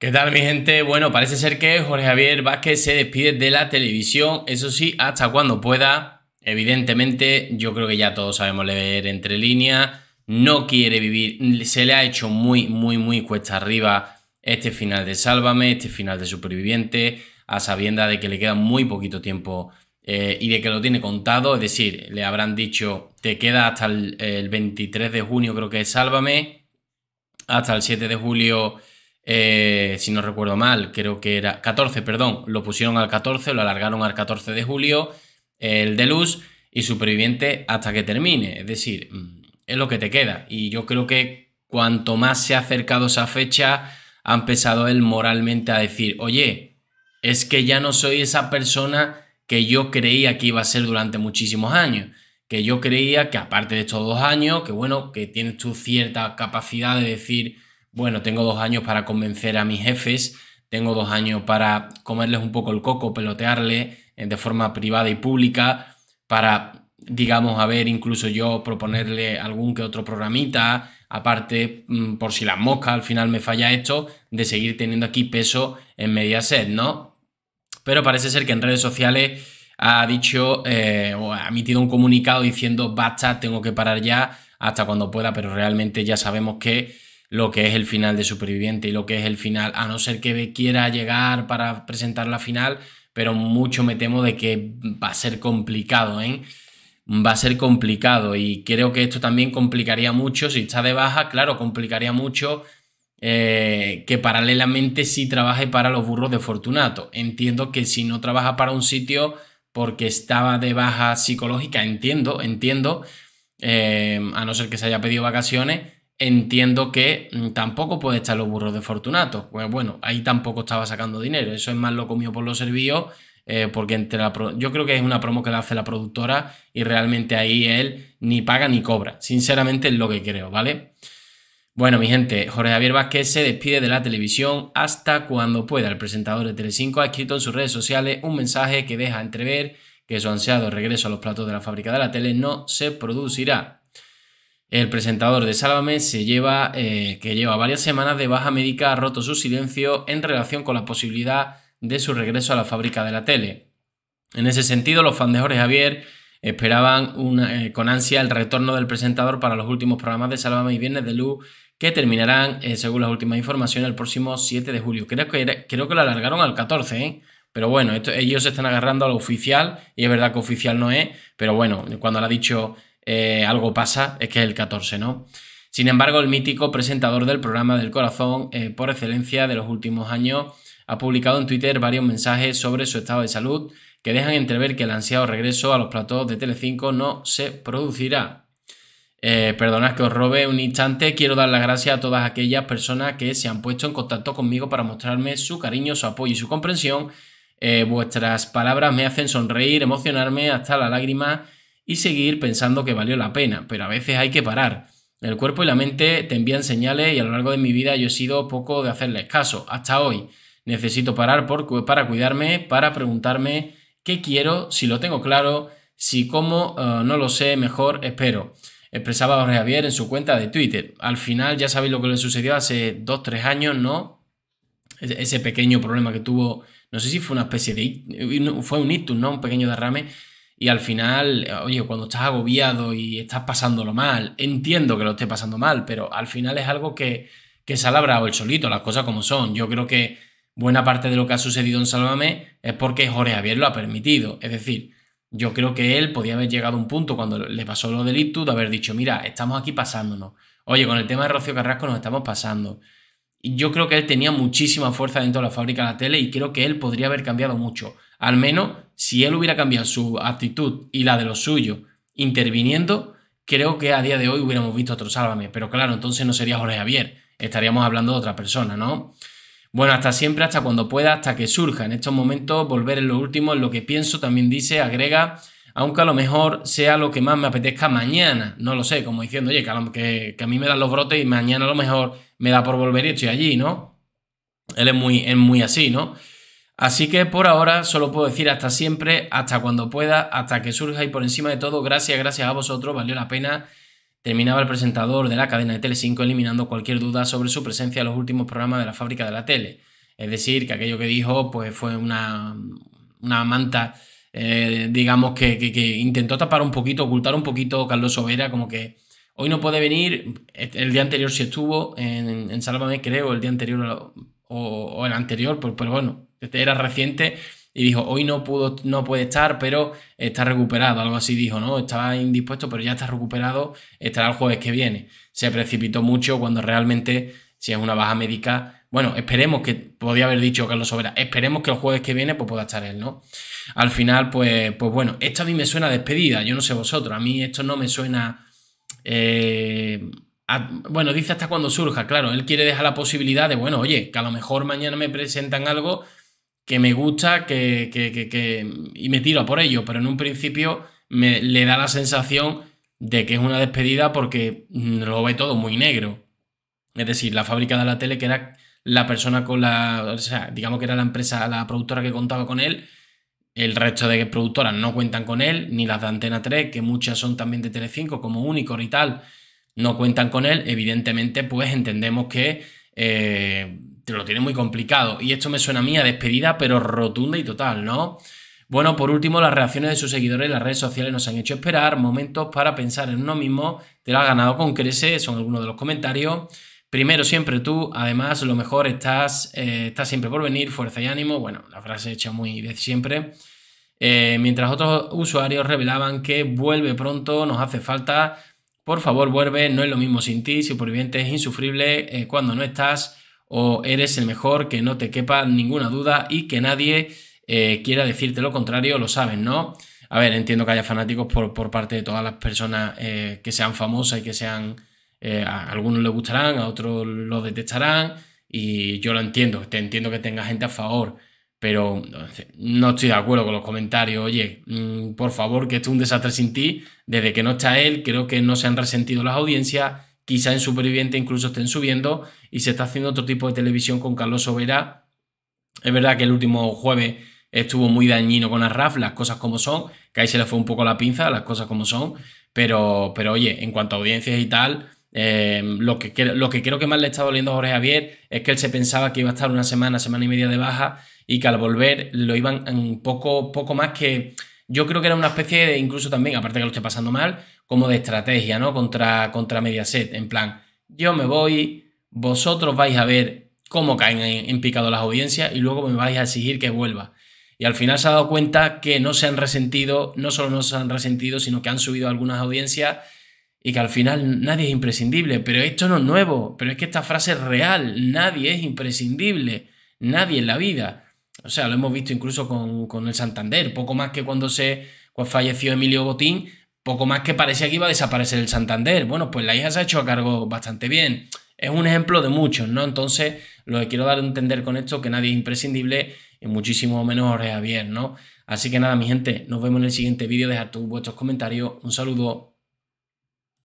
¿Qué tal mi gente? Bueno, parece ser que Jorge Javier Vázquez se despide de la televisión, eso sí, hasta cuando pueda. Evidentemente, yo creo que ya todos sabemos leer entre líneas, no quiere vivir, se le ha hecho muy, muy, muy cuesta arriba este final de Sálvame, este final de Superviviente, a sabienda de que le queda muy poquito tiempo eh, y de que lo tiene contado, es decir, le habrán dicho, te queda hasta el 23 de junio creo que es Sálvame, hasta el 7 de julio eh, si no recuerdo mal, creo que era 14, perdón, lo pusieron al 14, lo alargaron al 14 de julio, el de luz y Superviviente hasta que termine. Es decir, mm, es lo que te queda. Y yo creo que cuanto más se ha acercado esa fecha, ha empezado él moralmente a decir, oye, es que ya no soy esa persona que yo creía que iba a ser durante muchísimos años. Que yo creía que aparte de estos dos años, que bueno, que tienes tú cierta capacidad de decir, bueno, tengo dos años para convencer a mis jefes, tengo dos años para comerles un poco el coco, pelotearle eh, de forma privada y pública, para, digamos, a ver, incluso yo proponerle algún que otro programita, aparte, mm, por si las moscas al final me falla esto, de seguir teniendo aquí peso en Mediaset, ¿no? Pero parece ser que en redes sociales ha dicho eh, o ha emitido un comunicado diciendo basta, tengo que parar ya hasta cuando pueda, pero realmente ya sabemos que lo que es el final de Superviviente y lo que es el final, a no ser que quiera llegar para presentar la final, pero mucho me temo de que va a ser complicado, ¿eh? Va a ser complicado y creo que esto también complicaría mucho, si está de baja, claro, complicaría mucho eh, que paralelamente sí trabaje para los burros de Fortunato. Entiendo que si no trabaja para un sitio porque estaba de baja psicológica, entiendo, entiendo, eh, a no ser que se haya pedido vacaciones, entiendo que mm, tampoco puede estar los burros de Fortunato. pues bueno, ahí tampoco estaba sacando dinero. Eso es más lo mío por los servicios eh, porque entre yo creo que es una promo que la hace la productora y realmente ahí él ni paga ni cobra. Sinceramente es lo que creo, ¿vale? Bueno, mi gente, Jorge Javier Vázquez se despide de la televisión hasta cuando pueda. El presentador de Telecinco ha escrito en sus redes sociales un mensaje que deja entrever que su ansiado regreso a los platos de la fábrica de la tele no se producirá. El presentador de Sálvame se lleva, eh, que lleva varias semanas de baja médica, ha roto su silencio en relación con la posibilidad de su regreso a la fábrica de la tele. En ese sentido, los fans de Jorge Javier esperaban eh, con ansia el retorno del presentador para los últimos programas de Sálvame y Viernes de Luz que terminarán, eh, según las últimas informaciones, el próximo 7 de julio. Creo que, lo alargaron al 14, ¿eh? Pero bueno, ellos se están agarrando a lo oficial, y es verdad que oficial no es, pero bueno, cuando lo ha dicho eh, algo pasa, es que es el 14, ¿no? Sin embargo, el mítico presentador del programa del corazón eh, por excelencia de los últimos años ha publicado en Twitter varios mensajes sobre su estado de salud que dejan entrever que el ansiado regreso a los platos de Telecinco no se producirá. Eh, perdonad que os robe un instante, quiero dar las gracias a todas aquellas personas que se han puesto en contacto conmigo para mostrarme su cariño, su apoyo y su comprensión. vuestras palabras me hacen sonreír, emocionarme hasta la lágrima y seguir pensando que valió la pena, pero a veces hay que parar. El cuerpo y la mente te envían señales y a lo largo de mi vida yo he sido poco de hacerles caso, hasta hoy. Necesito parar para cuidarme, para preguntarme qué quiero, si lo tengo claro, si cómo eh, no lo sé, mejor espero. Expresaba Jorge Javier en su cuenta de Twitter. Al final ya sabéis lo que le sucedió hace 2-3 años, ¿no? E-, ese pequeño problema que tuvo, no sé si fue una especie de... fue un ictus, ¿no? Un pequeño derrame y al final, oye, cuando estás agobiado y estás pasándolo mal, entiendo que lo esté pasando mal, pero al final es algo que, que se ha labrado el solito, las cosas como son. Yo creo que buena parte de lo que ha sucedido en Sálvame es porque Jorge Javier lo ha permitido. Es decir, yo creo que él podía haber llegado a un punto cuando le pasó lo del de haber dicho, mira, estamos aquí pasándonos. Oye, con el tema de Rocío Carrasco nos estamos pasando. Y yo creo que él tenía muchísima fuerza dentro de la fábrica de la tele y creo que él podría haber cambiado mucho. Al menos si él hubiera cambiado su actitud y la de los suyos interviniendo, creo que a día de hoy hubiéramos visto otro sálvame. Pero claro, entonces no sería Jorge Javier, estaríamos hablando de otra persona, ¿no? Bueno, hasta siempre, hasta cuando pueda, hasta que surja. En estos momentos, volver en lo último, en lo que pienso, también dice, agrega, aunque a lo mejor sea lo que más me apetezca mañana. No lo sé, como diciendo, oye, que, que a mí me dan los brotes y mañana a lo mejor me da por volver y estoy allí, ¿no? Él es muy, es muy así, ¿no? Así que por ahora solo puedo decir hasta siempre, hasta cuando pueda, hasta que surja y por encima de todo, gracias, gracias a vosotros, valió la pena. Terminaba el presentador de la cadena de Telecinco eliminando cualquier duda sobre su presencia en los últimos programas de la fábrica de la tele. Es decir, que aquello que dijo pues fue una, una manta, eh, digamos, que, intentó tapar un poquito, ocultar un poquito Carlos Sobera, como que hoy no puede venir, el día anterior sí estuvo en, en Sálvame, creo, el día anterior o, el anterior, pues, pero bueno, este era reciente, y dijo, hoy no, pudo, no puede estar, pero está recuperado, algo así dijo, ¿no? Estaba indispuesto, pero ya está recuperado, estará el jueves que viene. Se precipitó mucho cuando realmente, si es una baja médica, bueno, esperemos que, podía haber dicho Carlos Sobera, esperemos que el jueves que viene pues pueda estar él, ¿no? Al final, pues, pues bueno, esto a mí me suena despedida, yo no sé vosotros, a mí esto no me suena... Eh, bueno, dice hasta cuando surja, claro, él quiere dejar la posibilidad de, bueno, oye, que a lo mejor mañana me presentan algo que me gusta que, y me tiro por ello, pero en un principio me, le da la sensación de que es una despedida porque mm, lo ve todo muy negro. Es decir, la fábrica de la tele que era la persona con la, o sea, digamos que era la empresa, la productora que contaba con él, el resto de productoras no cuentan con él, ni las de Antena 3, que muchas son también de Telecinco, como único y tal, no cuentan con él, evidentemente pues entendemos que eh, lo tiene muy complicado. Y esto me suena a mí a despedida, pero rotunda y total, ¿no? Bueno, por último, las reacciones de sus seguidores en las redes sociales nos han hecho esperar momentos para pensar en uno mismo. Te lo has ganado con creces, son algunos de los comentarios. Primero siempre tú, además lo mejor estás, eh, estás siempre por venir, fuerza y ánimo. Bueno, la frase hecha muy de siempre. Eh, mientras otros usuarios revelaban que vuelve pronto, nos hace falta. Por favor, vuelve, no es lo mismo sin ti, ...si te es insufrible eh, cuando no estás o eres el mejor, que no te quepa ninguna duda y que nadie eh, quiera decirte lo contrario, lo saben, ¿no? A ver, entiendo que haya fanáticos por, por parte de todas las personas eh, que sean famosas y que sean... Eh, a algunos le gustarán, a otros los detestarán y yo lo entiendo, te entiendo que tenga gente a favor, pero no estoy de acuerdo con los comentarios, oye, mm, por favor, que esto es un desastre sin ti, desde que no está él, creo que no se han resentido las audiencias quizá en Superviviente incluso estén subiendo y se está haciendo otro tipo de televisión con Carlos Overa Es verdad que el último jueves estuvo muy dañino con Arraf, las cosas como son, que ahí se le fue un poco la pinza, las cosas como son, pero, pero oye, en cuanto a audiencias y tal, eh, lo, que, lo que creo que más le está doliendo a Jorge Javier es que él se pensaba que iba a estar una semana, semana y media de baja y que al volver lo iban un mm, poco, poco más que yo creo que era una especie de, incluso también, aparte que lo esté pasando mal, como de estrategia, ¿no? Contra, contra Mediaset, en plan, yo me voy, vosotros vais a ver cómo caen en, picado las audiencias y luego me vais a exigir que vuelva. Y al final se ha dado cuenta que no se han resentido, no solo no se han resentido, sino que han subido algunas audiencias y que al final nadie es imprescindible. Pero esto no es nuevo, pero es que esta frase es real, nadie es imprescindible, nadie en la vida. O sea, lo hemos visto incluso con, el Santander, poco más que cuando se falleció Emilio Botín, poco más que parecía que iba a desaparecer el Santander. Bueno, pues la hija se ha hecho a cargo bastante bien. Es un ejemplo de muchos, ¿no? Entonces, lo que quiero dar a entender con esto que nadie es imprescindible, y muchísimo menos Jorge Javier, ¿no? Así que nada, mi gente, nos vemos en el siguiente vídeo. Dejad tus vuestros comentarios. Un saludo.